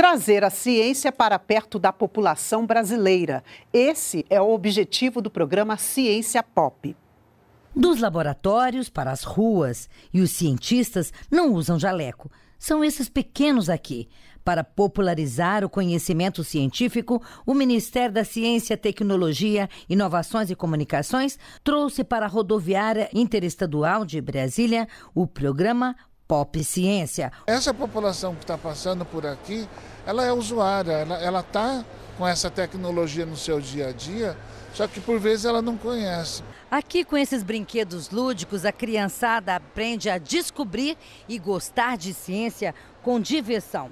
Trazer a ciência para perto da população brasileira. Esse é o objetivo do programa Ciência Pop. Dos laboratórios para as ruas. E os cientistas não usam jaleco. São esses pequenos aqui. Para popularizar o conhecimento científico, o Ministério da Ciência, Tecnologia, Inovações e Comunicações trouxe para a rodoviária interestadual de Brasília o programa Pop Ciência. Essa população que está passando por aqui, ela é usuária, ela está com essa tecnologia no seu dia a dia, só que por vezes ela não conhece. Aqui com esses brinquedos lúdicos, a criançada aprende a descobrir e gostar de ciência com diversão.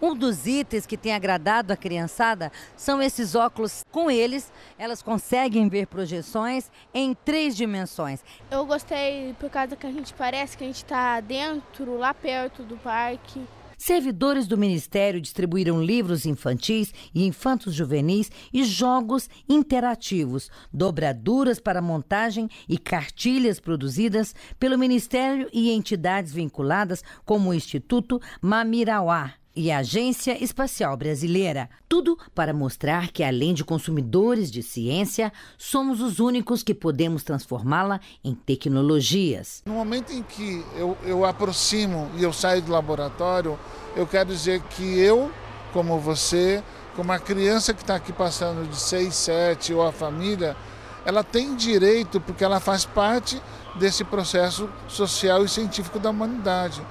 Um dos itens que tem agradado a criançada são esses óculos. Com eles, elas conseguem ver projeções em três dimensões. Eu gostei por causa que a gente parece que a gente está dentro, lá perto do parque. Servidores do Ministério distribuíram livros infantis e infantos juvenis e jogos interativos, dobraduras para montagem e cartilhas produzidas pelo Ministério e entidades vinculadas, como o Instituto Mamirauá e a Agência Espacial Brasileira. Tudo para mostrar que, além de consumidores de ciência, somos os únicos que podemos transformá-la em tecnologias. No momento em que eu, eu aproximo e eu saio do laboratório, eu quero dizer que eu, como você, como a criança que está aqui passando de 6, 7 ou a família, ela tem direito porque ela faz parte desse processo social e científico da humanidade.